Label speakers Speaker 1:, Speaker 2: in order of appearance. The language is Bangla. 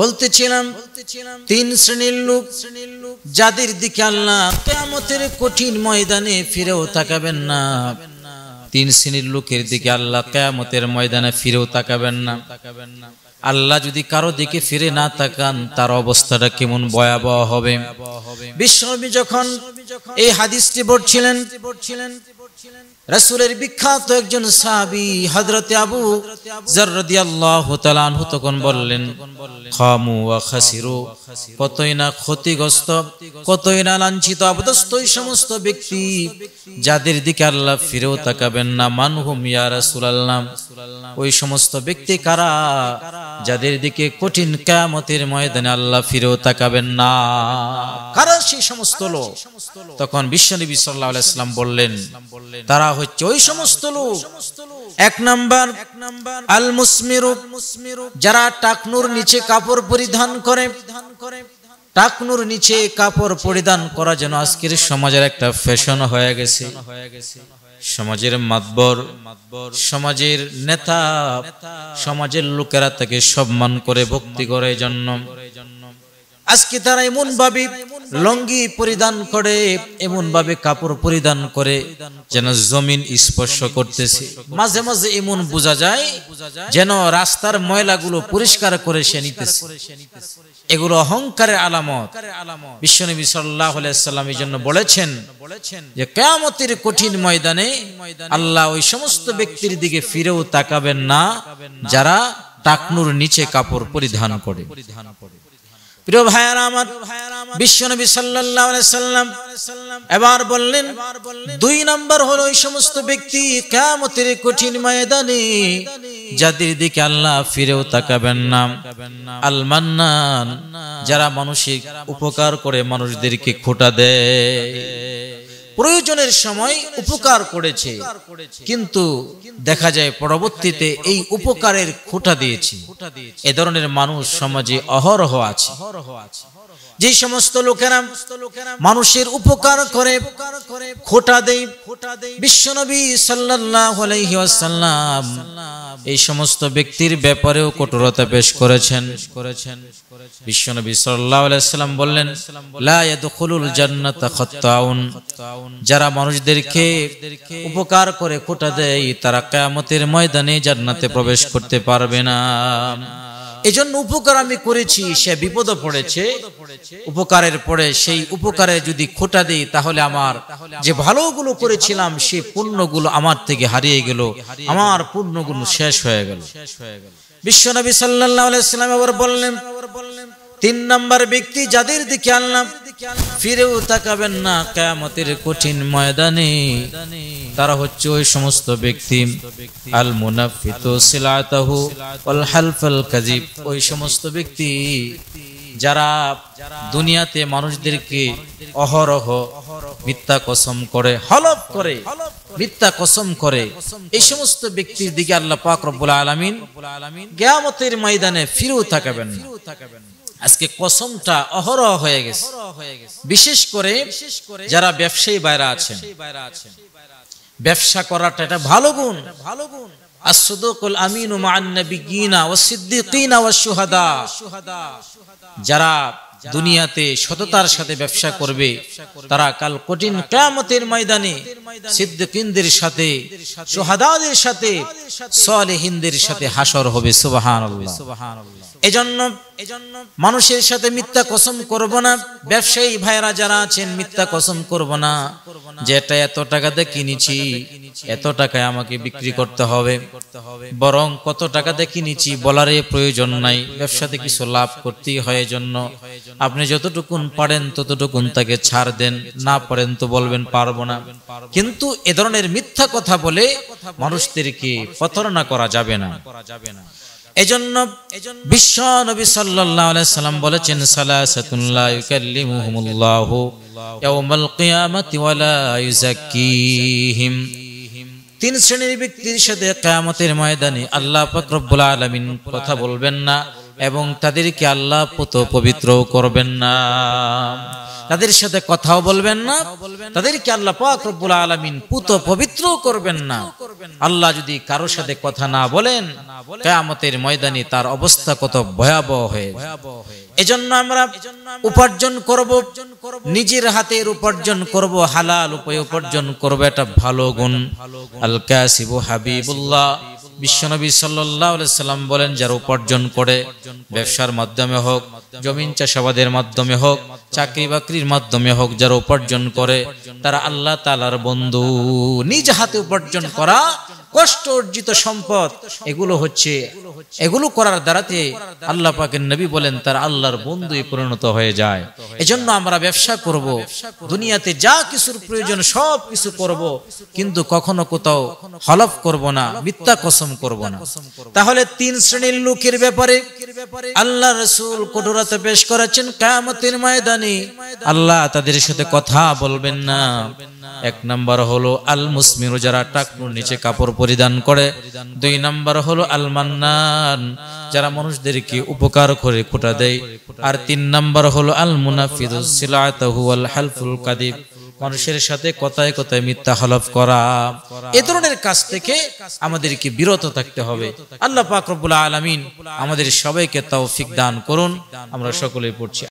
Speaker 1: বলতেছিলাম তিন শ্রেণীর লোক যাদের দিকে আল্লাহ কেমতের কঠিন ময়দানে ফিরেও তাকাবেন না তিন শ্রেণীর লোকের দিকে আল্লাহ কেমতের ময়দানে ফিরেও তাকাবেন না আল্লাহ যদি কারো দিকে ফিরে না তাকান তার অবস্থাটা কেমন ভয়াবহ হবে বিশ্বনবী যখন এই হাদিসটি পড়ছিলেন বিখ্যাত একজন সাহাবি হজরত আবু তখন বললেন খামু ওয়া খাসিরু কতই না ক্ষতিগ্রস্ত কতই না লাঞ্ছিত অবদস্ত সমস্ত ব্যক্তি যাদের দিকে আল্লাহ ফিরেও তাকাবেন না মানহুম ইয়া রাসূলুল্লাহ ওই সমস্ত ব্যক্তি কারা যাদের দিকে কঠিন কিয়ামতের ময়দানে আল্লাহ ফিরেও তাকাবেন না কারা সেই সমস্ত লোক তখন বিশ্বনবী সাল্লাল্লাহু আলাইহি সাল্লাম বললেন তারা হচ্ছে ওই সমস্ত লোক এক নাম্বার আল মুসমিরু যারা টাকনুর নিচে কাপড় পরিধান করে টাকনুর নিচে কাপড় পরিধান করা যেন আজকের সমাজের একটা ফ্যাশন হয়ে গেছে সমাজের মাতবর সমাজের নেতা সমাজের লোকেরা তাকে সম্মান করে ভক্তি করে জন্য আজকে তারা এমন ভাবে লঙ্গি পরিধান করে এমন ভাবে কাপড় পরিধান করে যেন জমিন স্পর্শ করতেছে মাঝে মাঝে এমন বোঝা যায় যেন রাস্তার ময়লাগুলো পরিষ্কার করে সে নিতেছে এগুলো অহংকারের আলামত বিশ্বনবী সাল্লাহ জন্য বলেছেন যে কেয়ামতের কঠিন ময়দানে আল্লাহ ওই সমস্ত ব্যক্তির দিকে ফিরেও তাকাবেন না যারা টাকনুর নিচে কাপড় পরিধান করে প্রিয় ভাইয়ার আমার বিশ্বনবী সাল্লাল্লাহু আলাইহি সাল্লাম এবার বললেন দুই নাম্বার হলো ওই সমস্ত ব্যক্তি কিয়ামতের কঠিন ময়দানে যাদের দিকে আল্লাহ ফিরেও তাকাবেন না আল মান্নান যারা মানুষের উপকার করে মানুষদেরকে খোটা দেয় প্রয়োজনের সময় উপকার করেছে কিন্তু দেখা যায় পরবর্তীতে এই উপকারের খোটা দিয়েছে এ ধরনের মানুষ সমাজে অহরহ আছে যে সমস্ত লোকেরা মানুষের উপকার করে খোটা দেয় বিশ্বনবী সাল্লাহ এই সমস্ত ব্যক্তির ব্যাপারেও কঠোরতা পেশ করেছেন করেছেন বিশ্বনবী সাল্লাম বললেন যারা মানুষদেরকে উপকার করে কোটা দেয় তারা কেয়ামতের ময়দানে জান্নাতে প্রবেশ করতে পারবে না এজন্য উপকার আমি করেছি সে বিপদ পড়েছে উপকারের পরে সেই উপকারে যদি খোটা দেয় তাহলে আমার যে ভালোগুলো করেছিলাম সেই পুণ্যগুলো আমার থেকে হারিয়ে গেল আমার পুণ্যগুলো শেষ হয়ে গেল বিশ্ব নবী সাল্লাহ সাল্লাম আবার বললেন তিন নাম্বার ব্যক্তি যাদের দিকে আনলাম ফিরেও তাকাবেন না কেয়ামতের কঠিন ময়দানে তারা হচ্ছে ওই সমস্ত ব্যক্তি আল মুনাফিত ওই সমস্ত ব্যক্তি যারা দুনিয়াতে মানুষদেরকে অহরহ মিথ্যা কসম করে হলফ করে মিথ্যা কসম করে এই সমস্ত ব্যক্তির দিকে আল্লাহ পাক রব্বুল আলামিন কিয়ামতের ময়দানে ফিরেও তাকাবেন না আজকে কসমটা অহরহ হয়ে গেছে বিশেষ করে যারা ব্যবসায়ী বাইরা আছেন ব্যবসা করাটা এটা ভালো গুণ ভালো গুণ যারা দুনিয়াতে সততার সাথে ব্যবসা করবে তারা কাল কঠিন কামতের ময়দানে সিদ্দিকিনদের সাথে সোহাদাদের সাথে সলেহিনদের সাথে হাসর হবে সুবাহান এজন্য এজন্য মানুষের সাথে মিথ্যা কসম করব না ব্যবসায়ী ভাইরা যারা আছেন মিথ্যা কসম করব না যেটা এত টাকাতে কিনেছি এত টাকায় আমাকে বিক্রি করতে হবে বরং কত টাকা টাকাতে কিনেছি বলার প্রয়োজন নাই ব্যবসাতে কিছু লাভ করতেই হয় জন্য আপনি যতটুকুন পারেন ততটুকুন তাকে ছাড় দেন না পারেন তো বলবেন পারবো না কিন্তু এ ধরনের মিথ্যা কথা বলে মানুষদেরকে প্রতারণা করা যাবে না এজন্য বিশ্ব নবী সাল্লাল্লাহু আলাইহি সাল্লাম বলেছেন সালাসাতুন লা ইউকাল্লিমুহুমুল্লাহু ইয়াউমাল কিয়ামাতি ওয়া ইউযাক্কিহিম তিন শ্রেণীর ব্যক্তির সাথে কায়ামতের ময়দানে আল্লাহ ফকরবুল আলমিন কথা বলবেন না এবং তাদেরকে আল্লাহ পুত পবিত্র করবেন না তাদের সাথে কথাও বলবেন না তাদেরকে আল্লাহ পাকুল আলমিন পুত পবিত্র করবেন না আল্লাহ যদি কারোর সাথে কথা না বলেন কেয়ামতের ময়দানে তার অবস্থা কত ভয়াবহ হয়ে এজন্য আমরা উপার্জন করব নিজের হাতের উপার্জন করব হালাল উপায় উপার্জন করব এটা ভালো গুণ আল কাসিবু হাবিবুল্লাহ বিশ্বনবী সাল্লাম বলেন যারা উপার্জন করে ব্যবসার মাধ্যমে হোক জমিন চাষাবাদের মাধ্যমে হোক চাকরি বাকরির মাধ্যমে হোক যারা উপার্জন করে তারা আল্লাহ তালার বন্ধু নিজ হাতে উপার্জন করা কষ্ট অর্জিত সম্পদ এগুলো হচ্ছে এগুলো করার দ্বারাতে আল্লাহ পাকের নবী বলেন তার আল্লাহর বন্ধুই পরিণত হয়ে যায় এজন্য আমরা ব্যবসা করব দুনিয়াতে যা কিছুর প্রয়োজন সব কিছু করব কিন্তু কখনো কোথাও হলফ করব না মিথ্যা কসম করব না তাহলে তিন শ্রেণীর লোকের ব্যাপারে আল্লাহ রসুল কঠোরতা পেশ করেছেন কামতের ময়দানে আল্লাহ তাদের সাথে কথা বলবেন না এক নাম্বার হলো আল মুসমির যারা টাকনুর নিচে কাপড় পরিধান করে দুই নাম্বার হলো আল মান্নান যারা মানুষদেরকে উপকার করে কোটা দেয় আর তিন নাম্বার হলো আল মুনাফিদুল কাদিব মানুষের সাথে কথায় কথায় মিথ্যা হলফ করা এ ধরনের কাজ থেকে আমাদেরকে বিরত থাকতে হবে আল্লাহ পাক আলমিন আমাদের সবাইকে তাও ফিক দান করুন আমরা সকলেই পড়ছি